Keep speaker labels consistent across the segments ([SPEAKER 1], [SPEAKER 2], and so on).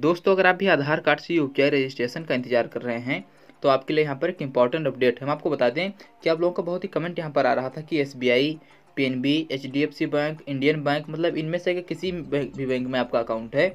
[SPEAKER 1] दोस्तों अगर आप भी आधार कार्ड से यू रजिस्ट्रेशन का इंतजार कर रहे हैं तो आपके लिए यहाँ पर एक इम्पॉर्टेंट अपडेट है हम आपको बता दें कि आप लोगों का बहुत ही कमेंट यहाँ पर आ रहा था कि S B I P N B H D F C bank Indian bank मतलब इनमें से किसी भी बैंक में आपका अकाउंट है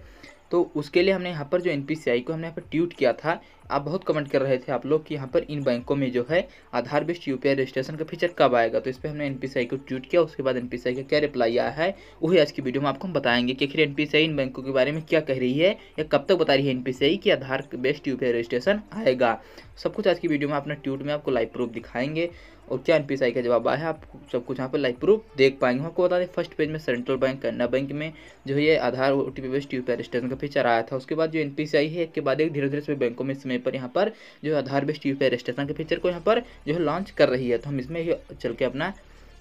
[SPEAKER 1] तो उसके लिए हमने यहाँ पर जो एन पी सी आई को हमने यहाँ पर ट्यूट किया था आप बहुत कमेंट कर रहे थे आप लोग कि यहाँ पर इन बैंकों में जो है आधार बेस्ड यू रजिस्ट्रेशन का फीचर कब आएगा तो इस पर हमने एन को ट्वीट किया उसके बाद एन का क्या रिप्लाई आया है वही आज की वीडियो में आपको हम बताएंगे कि आखिर एन इन बैंकों के बारे में क्या कह रही है या कब तक बता रही है एन कि आधार बेस्ड यू रजिस्ट्रेशन आएगा सब कुछ आज की वीडियो में अपने ट्वीट में आपको लाइव प्रूफ दिखाएंगे और क्या एन का जवाब आया है आप सब कुछ यहाँ पर लाइव प्रूफ देख पाएंगे आपको बता दें फर्स्ट पेज में सेंट्रल बैंक कैनरा बैंक में जो है Aadhaar O T P U registration का फीचर आया था उसके बाद जो एन है एक के बाद एक धीरे धीरे से बैंकों में समय पर यहाँ पर जो है आधार बेस्ड यू पी के फीचर को यहाँ पर जो है लॉन्च कर रही है तो हम इसमें चल के अपना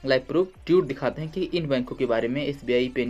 [SPEAKER 1] लाइव प्रूफ ट्यूट दिखाते हैं कि इन बैंकों के बारे में S B I P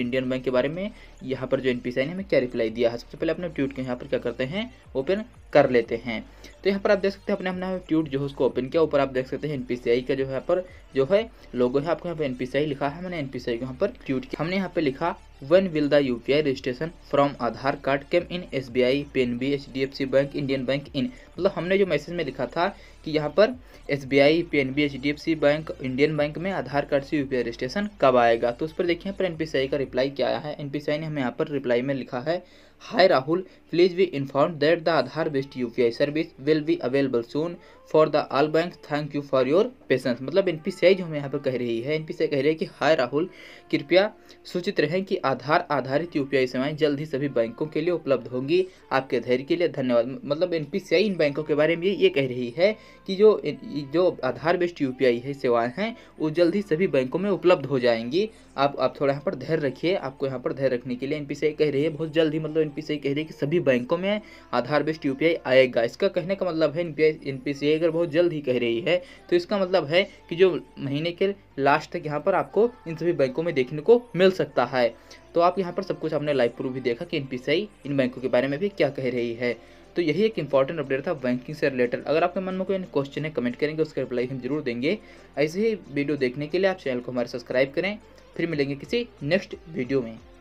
[SPEAKER 1] Indian bank के बारे में यहाँ पर जो एन पी ने हमें क्या रिप्लाई दिया है सबसे पहले अपने ट्यूट के यहाँ पर क्या करते हैं ओपन कर लेते हैं तो यहाँ पर आप देख सकते हैं अपने अपना ट्यूट जो है उसको ओपन किया ऊपर आप देख सकते हैं एन का जो है यहाँ पर जो है लोगों है आपको यहाँ पर एन लिखा है मैंने एन पी सी को यहाँ पर ट्यूट किया हमने यहाँ पर लिखा one will the U P I registration from Aadhaar card came in S B I P N B H D F C bank Indian bank in मतलब हमने जो मैसेज में लिखा था कि यहाँ पर S B I P N B H D F C bank Indian bank में आधार कार्ड से यू पी आई रजिस्ट्रेशन कब आएगा तो उस पर देखिए यहाँ पर एन पी सी आई का रिप्लाई क्या आया है एन पी सी आई ने हमें यहाँ पर रिप्लाई में लिखा है Hi Rahul, please be informed that the Aadhaar based UPI service will be available soon for the all bank thank you for your patience मतलब एन पी सी जो हमें यहाँ पर कह रही है एन पी सी कह रही है कि हाय राहुल कृपया सूचित रहें कि आधार आधारित यू आई सेवाएं जल्द ही सभी बैंकों के लिए उपलब्ध होंगी आपके धैर्य के लिए धन्यवाद मतलब एन पी सी इन बैंकों के बारे में ये कह रही है कि जो जो Aadhaar based U P I है सेवाएँ हैं वो जल्द ही सभी बैंकों में उपलब्ध हो जाएंगी आप आप थोड़ा यहाँ पर धैर्य रखिए आपको यहाँ पर धैर्य रखने के लिए एन पी सी कह रही है बहुत जल्द ही मतलब एन एनपीसीआई कह रही है कि सभी बैंकों में आधार बेस्ड यूपीआई आएगा इसका कहने का मतलब है एनपीसीआई अगर बहुत जल्द ही कह रही है तो इसका मतलब है कि जो महीने के लास्ट तक यहाँ पर आपको इन सभी बैंकों में देखने को मिल सकता है तो आप यहाँ पर सब कुछ आपने लाइव प्रूफ भी देखा कि एनपीसीआई इन बैंकों के बारे में भी क्या कह रही है तो यही एक इंपॉर्टेंट अपडेट था बैंकिंग से रिलेटेड अगर आपके मन में कोई क्वेश्चन है कमेंट करेंगे उसका रिप्लाई हम जरूर देंगे ऐसे ही वीडियो देखने के लिए आप चैनल को हमारे सब्सक्राइब करें फिर मिलेंगे किसी नेक्स्ट वीडियो में